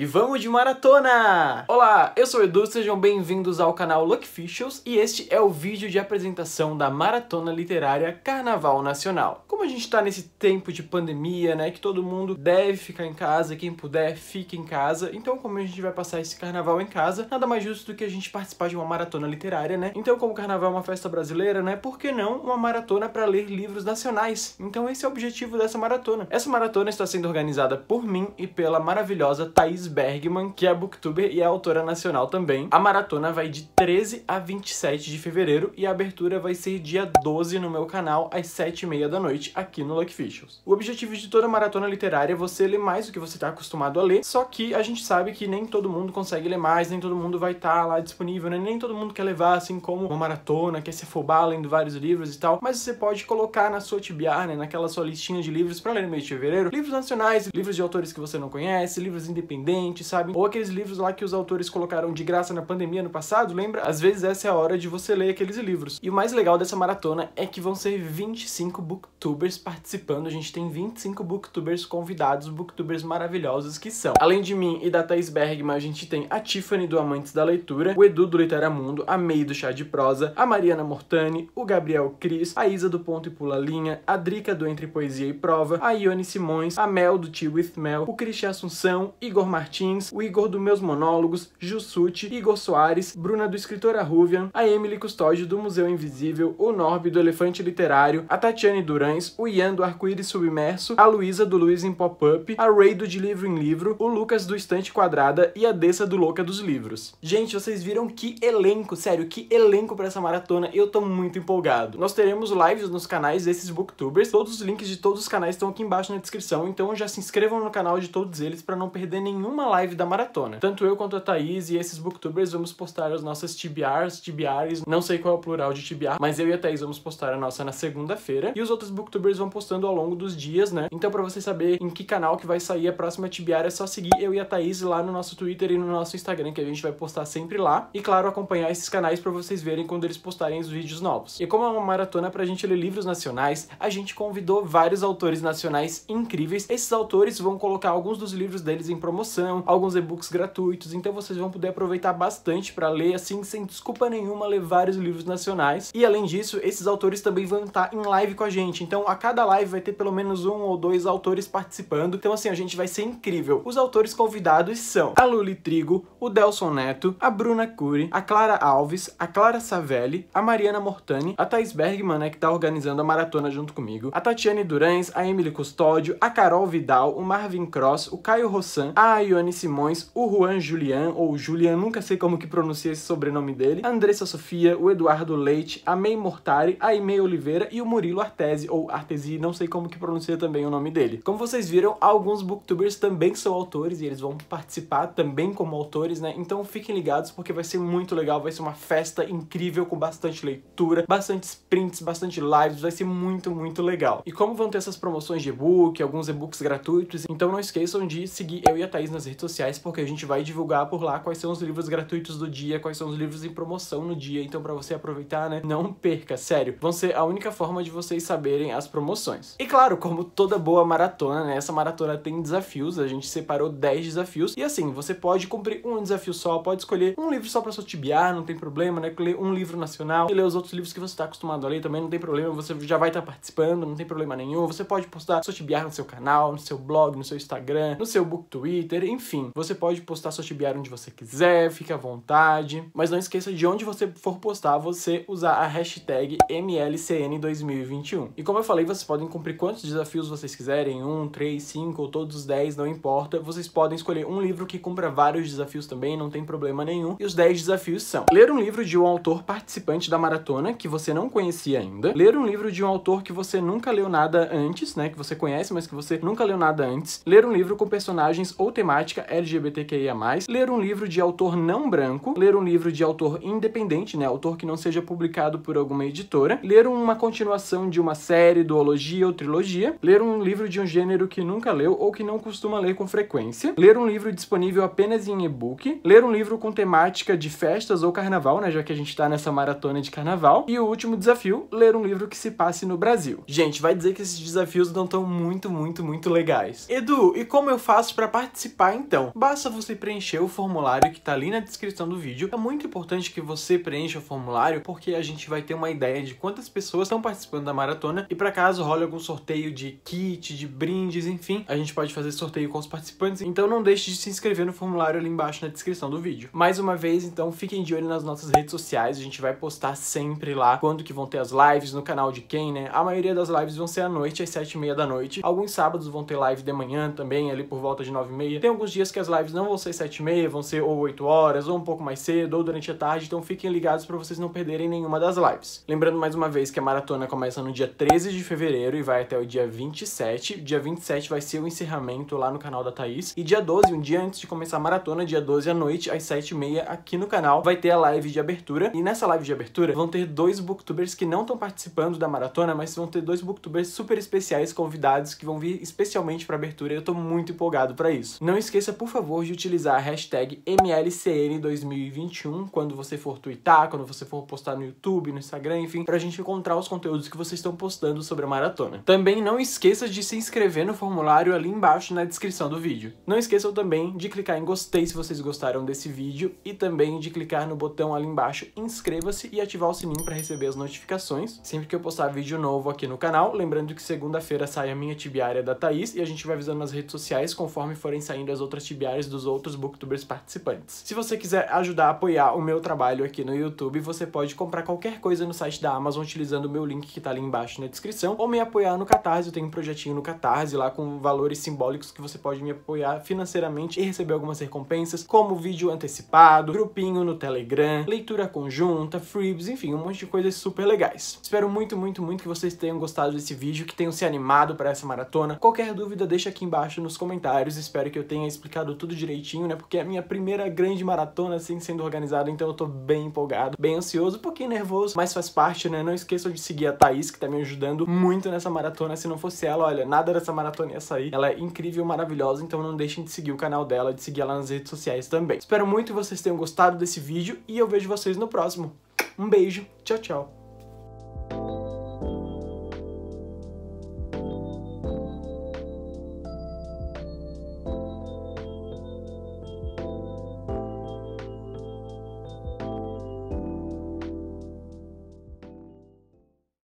E vamos de maratona! Olá, eu sou o Edu, sejam bem-vindos ao canal Luckficials e este é o vídeo de apresentação da Maratona Literária Carnaval Nacional. Como a gente tá nesse tempo de pandemia, né, que todo mundo deve ficar em casa, quem puder, fica em casa, então como a gente vai passar esse carnaval em casa, nada mais justo do que a gente participar de uma maratona literária, né? Então como o carnaval é uma festa brasileira, né, por que não uma maratona para ler livros nacionais? Então esse é o objetivo dessa maratona. Essa maratona está sendo organizada por mim e pela maravilhosa Thaís Tamires Bergman, que é booktuber e é autora nacional também. A maratona vai de 13 a 27 de fevereiro e a abertura vai ser dia 12 no meu canal, às 7h30 da noite, aqui no Luckficials. O objetivo de toda maratona literária é você ler mais do que você está acostumado a ler, só que a gente sabe que nem todo mundo consegue ler mais, nem todo mundo vai estar tá lá disponível, né? nem todo mundo quer levar assim como uma maratona, quer se afobar lendo vários livros e tal, mas você pode colocar na sua tibiar, né, naquela sua listinha de livros para ler no mês de fevereiro, livros nacionais, livros de autores que você não conhece, livros independentes, ambiente, sabe? Ou aqueles livros lá que os autores colocaram de graça na pandemia no passado, lembra? Às vezes essa é a hora de você ler aqueles livros. E o mais legal dessa maratona é que vão ser 25 booktubers participando. A gente tem 25 booktubers convidados, booktubers maravilhosos que são. Além de mim e da Thais Bergman, a gente tem a Tiffany do Amantes da Leitura, o Edu do Literamundo, a May do Chá de Prosa, a Mariana Mortani, o Gabriel Cris, a Isa do Ponto e Pula Linha, a Drica do Entre Poesia e Prova, a Ione Simões, a Mel do Tea With Mel, o Cristian Assunção, Igor Martins, Martins, o Igor do Meus Monólogos, Jussuti, Igor Soares, Bruna do Escritora Ruvian, a Emily Custódio do Museu Invisível, o Norbe do Elefante Literário, a Tatiane Durães, o Ian do Arco-Íris Submerso, a Luísa do Luiz em Pop-Up, a Ray do De Livro em Livro, o Lucas do Estante Quadrada e a Dessa do Louca dos Livros. Gente, vocês viram que elenco, sério, que elenco para essa maratona, eu tô muito empolgado. Nós teremos lives nos canais desses booktubers, todos os links de todos os canais estão aqui embaixo na descrição, então já se inscrevam no canal de todos eles para não perder nenhum uma live da maratona. Tanto eu quanto a Thaís e esses booktubers vamos postar as nossas TBRs, TBRs, não sei qual é o plural de TBR, mas eu e a Thaís vamos postar a nossa na segunda-feira e os outros booktubers vão postando ao longo dos dias, né? Então para você saber em que canal que vai sair a próxima TBR é só seguir eu e a Thaís lá no nosso Twitter e no nosso Instagram, que a gente vai postar sempre lá. E claro, acompanhar esses canais para vocês verem quando eles postarem os vídeos novos. E como é uma maratona pra gente ler livros nacionais, a gente convidou vários autores nacionais incríveis. Esses autores vão colocar alguns dos livros deles em promoção alguns e-books gratuitos, então vocês vão poder aproveitar bastante para ler, assim, sem desculpa nenhuma, ler vários livros nacionais. E além disso, esses autores também vão estar em live com a gente, então a cada live vai ter pelo menos um ou dois autores participando, então assim, a gente vai ser incrível. Os autores convidados são a Luli Trigo, o Delson Neto, a Bruna Cury, a Clara Alves, a Clara Savelli, a Mariana Mortani, a Thais Bergman, né, que tá organizando a maratona junto comigo, a Tatiane Durães, a Emily Custódio, a Carol Vidal, o Marvin Cross, o Caio Rossan, a Ayo Ione Simões, o Juan Julian, ou Julian, nunca sei como que pronuncia esse sobrenome dele, a Andressa Sofia, o Eduardo Leite, a May Mortari, a Imei Oliveira e o Murilo Artesi, ou Artesi, não sei como que pronuncia também o nome dele. Como vocês viram, alguns booktubers também são autores e eles vão participar também como autores, né? Então fiquem ligados porque vai ser muito legal, vai ser uma festa incrível com bastante leitura, bastantes prints, bastante lives, vai ser muito, muito legal. E como vão ter essas promoções de e-book, alguns e-books gratuitos, então não esqueçam de seguir eu e a Thaís nas nossas redes sociais, porque a gente vai divulgar por lá quais são os livros gratuitos do dia, quais são os livros em promoção no dia. Então, para você aproveitar, né? Não perca, sério. Vão ser a única forma de vocês saberem as promoções. E claro, como toda boa maratona, né? Essa maratona tem desafios. A gente separou 10 desafios. E assim, você pode cumprir um desafio só, pode escolher um livro só para sotibiar, não tem problema, né? Ler um livro nacional e ler os outros livros que você tá acostumado a ler também, não tem problema. Você já vai estar tá participando, não tem problema nenhum. Você pode postar sotibiar no seu canal, no seu blog, no seu Instagram, no seu book Twitter, enfim. Você pode postar sua tibiário onde você quiser, fique à vontade, mas não esqueça de onde você for postar, você usar a hashtag MLCN2021. E como eu falei, vocês podem cumprir quantos desafios vocês quiserem, um, três, cinco ou todos os dez, não importa. Vocês podem escolher um livro que cumpra vários desafios também, não tem problema nenhum. E os dez desafios são ler um livro de um autor participante da maratona que você não conhecia ainda, ler um livro de um autor que você nunca leu nada antes, né, que você conhece, mas que você nunca leu nada antes, ler um livro com personagens ou temáticas temática LGBTQIA+, ler um livro de autor não branco, ler um livro de autor independente, né, autor que não seja publicado por alguma editora, ler uma continuação de uma série, duologia ou trilogia, ler um livro de um gênero que nunca leu ou que não costuma ler com frequência, ler um livro disponível apenas em e-book, ler um livro com temática de festas ou carnaval, né, já que a gente tá nessa maratona de carnaval, e o último desafio, ler um livro que se passe no Brasil. Gente, vai dizer que esses desafios não estão muito, muito, muito legais. Edu, e como eu faço para participar participar então. Basta você preencher o formulário que está ali na descrição do vídeo. É muito importante que você preencha o formulário porque a gente vai ter uma ideia de quantas pessoas estão participando da maratona e para caso role algum sorteio de kit, de brindes, enfim, a gente pode fazer sorteio com os participantes. Então não deixe de se inscrever no formulário ali embaixo na descrição do vídeo. Mais uma vez, então, fiquem de olho nas nossas redes sociais, a gente vai postar sempre lá quando que vão ter as lives, no canal de quem, né? A maioria das lives vão ser à noite, às sete e meia da noite. Alguns sábados vão ter live de manhã também, ali por volta de nove e meia. Tem alguns dias que as lives não vão ser 7 e meia, vão ser ou 8 horas, ou um pouco mais cedo, ou durante a tarde, então fiquem ligados para vocês não perderem nenhuma das lives. Lembrando mais uma vez que a maratona começa no dia 13 de fevereiro e vai até o dia 27. Dia 27 vai ser o encerramento lá no canal da Thaís. E dia 12, um dia antes de começar a maratona, dia 12 à noite, às 7h30, aqui no canal, vai ter a live de abertura. E nessa live de abertura vão ter dois booktubers que não estão participando da maratona, mas vão ter dois booktubers super especiais convidados que vão vir especialmente para abertura. Eu tô muito empolgado para isso. Não esqueça, por favor, de utilizar a hashtag MLCN2021 quando você for twittar, quando você for postar no YouTube, no Instagram, enfim, pra gente encontrar os conteúdos que vocês estão postando sobre a maratona. Também não esqueça de se inscrever no formulário ali embaixo na descrição do vídeo. Não esqueçam também de clicar em gostei se vocês gostaram desse vídeo e também de clicar no botão ali embaixo inscreva-se e ativar o sininho para receber as notificações sempre que eu postar vídeo novo aqui no canal. Lembrando que segunda-feira sai a minha tibiária da Thaís e a gente vai avisando nas redes sociais conforme forem saindo as outras tibiares dos outros booktubers participantes. Se você quiser ajudar a apoiar o meu trabalho aqui no YouTube, você pode comprar qualquer coisa no site da Amazon utilizando o meu link que tá ali embaixo na descrição, ou me apoiar no Catarse, eu tenho um projetinho no Catarse lá com valores simbólicos que você pode me apoiar financeiramente e receber algumas recompensas, como vídeo antecipado, grupinho no Telegram, leitura conjunta, freebies, enfim, um monte de coisas super legais. Espero muito, muito, muito que vocês tenham gostado desse vídeo, que tenham se animado para essa maratona. Qualquer dúvida deixa aqui embaixo nos comentários, espero que eu tenha tenha explicado tudo direitinho, né? Porque é a minha primeira grande maratona, assim, sendo organizada, então eu tô bem empolgado, bem ansioso, um pouquinho nervoso, mas faz parte, né? Não esqueçam de seguir a Thaís, que tá me ajudando muito nessa maratona. Se não fosse ela, olha, nada dessa maratona ia sair. Ela é incrível, maravilhosa, então não deixem de seguir o canal dela, de seguir ela nas redes sociais também. Espero muito que vocês tenham gostado desse vídeo e eu vejo vocês no próximo. Um beijo, tchau, tchau.